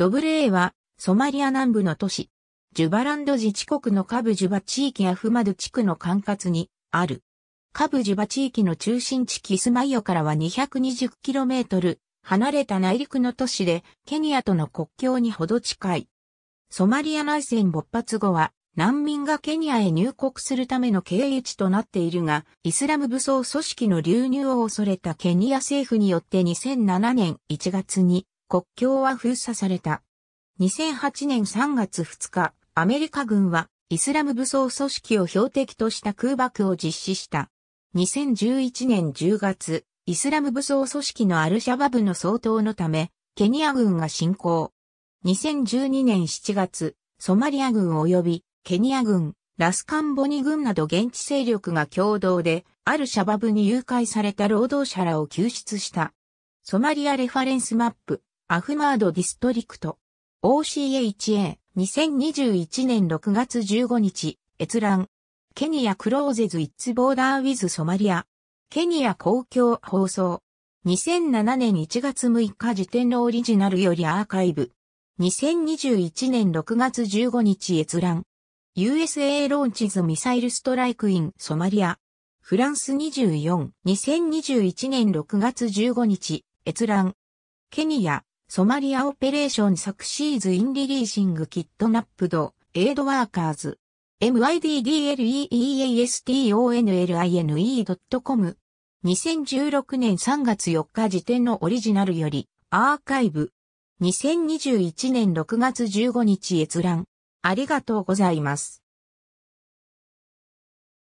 ドブレーは、ソマリア南部の都市、ジュバランド自治国のカブジュバ地域アフマド地区の管轄にある。カブジュバ地域の中心地キスマイオからは 220km 離れた内陸の都市で、ケニアとの国境にほど近い。ソマリア内戦勃発後は、難民がケニアへ入国するための経由地となっているが、イスラム武装組織の流入を恐れたケニア政府によって2007年1月に国境は封鎖された。2008年3月2日、アメリカ軍はイスラム武装組織を標的とした空爆を実施した。2011年10月、イスラム武装組織のアルシャバブの総統のため、ケニア軍が侵攻。2012年7月、ソマリア軍及びケニア軍、ラスカンボニ軍など現地勢力が共同で、アルシャバブに誘拐された労働者らを救出した。ソマリアレファレンスマップ、アフマードディストリクト。OCHA、2021年6月15日、閲覧。ケニアクローゼズ・イッツ・ボーダー・ウィズ・ソマリア。ケニア公共放送。2007年1月6日時点のオリジナルよりアーカイブ。2021年6月15日閲覧。USA ローンチズ・ミサイル・ストライク・イン・ソマリア。フランス24、2021年6月15日、閲覧。ケニア、ソマリアオペレーションサクシーズインリリーシングキットナップド、エイドワーカーズ。myddleeastonline.com 2016年3月4日時点のオリジナルよりアーカイブ2021年6月15日閲覧ありがとうございます。